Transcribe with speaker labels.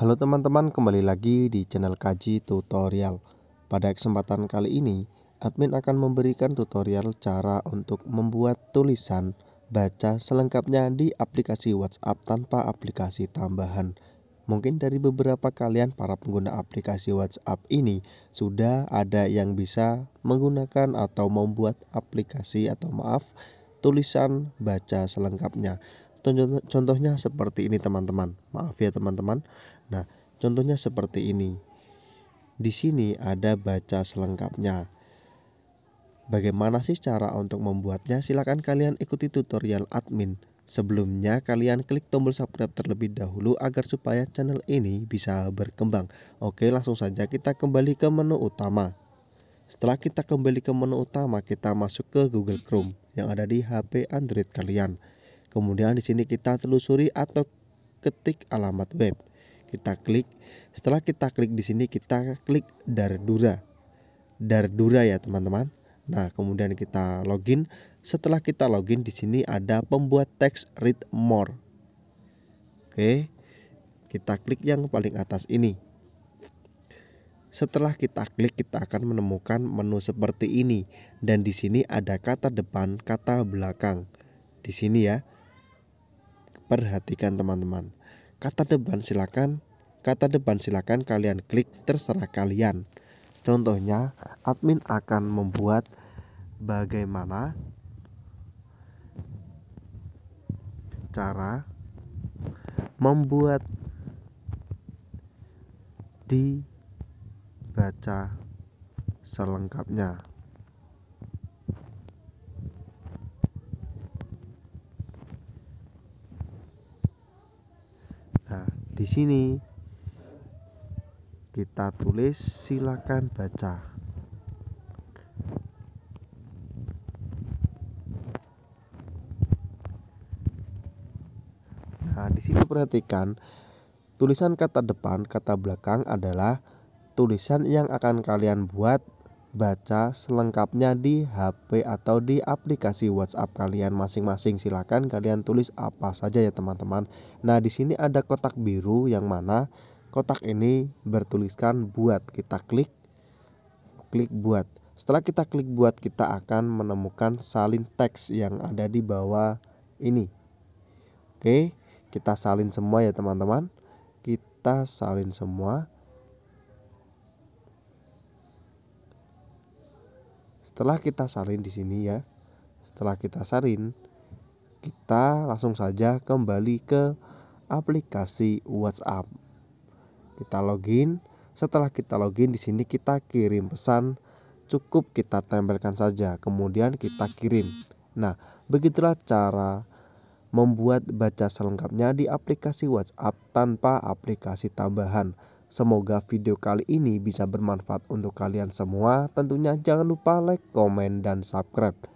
Speaker 1: Halo teman-teman, kembali lagi di channel Kaji Tutorial. Pada kesempatan kali ini, admin akan memberikan tutorial cara untuk membuat tulisan baca selengkapnya di aplikasi WhatsApp tanpa aplikasi tambahan. Mungkin dari beberapa kalian para pengguna aplikasi WhatsApp ini sudah ada yang bisa menggunakan atau membuat aplikasi atau maaf tulisan baca selengkapnya contohnya seperti ini teman-teman. Maaf ya teman-teman. Nah, contohnya seperti ini. Di sini ada baca selengkapnya. Bagaimana sih cara untuk membuatnya? Silakan kalian ikuti tutorial admin. Sebelumnya kalian klik tombol subscribe terlebih dahulu agar supaya channel ini bisa berkembang. Oke, langsung saja kita kembali ke menu utama. Setelah kita kembali ke menu utama, kita masuk ke Google Chrome yang ada di HP Android kalian. Kemudian di sini kita telusuri atau ketik alamat web. Kita klik. Setelah kita klik di sini kita klik Dardura. Dardura ya teman-teman. Nah, kemudian kita login. Setelah kita login di sini ada pembuat teks read more. Oke. Kita klik yang paling atas ini. Setelah kita klik kita akan menemukan menu seperti ini dan di sini ada kata depan, kata belakang. Di sini ya. Perhatikan teman-teman. Kata depan silakan kata depan silakan kalian klik terserah kalian. Contohnya, admin akan membuat bagaimana cara membuat dibaca selengkapnya. di sini kita tulis silakan baca nah di situ perhatikan tulisan kata depan kata belakang adalah tulisan yang akan kalian buat baca selengkapnya di HP atau di aplikasi WhatsApp kalian masing-masing. Silakan kalian tulis apa saja ya teman-teman. Nah, di sini ada kotak biru yang mana kotak ini bertuliskan buat. Kita klik klik buat. Setelah kita klik buat, kita akan menemukan salin teks yang ada di bawah ini. Oke, kita salin semua ya teman-teman. Kita salin semua. Setelah kita salin di sini ya. Setelah kita salin, kita langsung saja kembali ke aplikasi WhatsApp. Kita login. Setelah kita login di sini kita kirim pesan cukup kita tempelkan saja kemudian kita kirim. Nah, begitulah cara membuat baca selengkapnya di aplikasi WhatsApp tanpa aplikasi tambahan. Semoga video kali ini bisa bermanfaat untuk kalian semua. Tentunya jangan lupa like, komen, dan subscribe.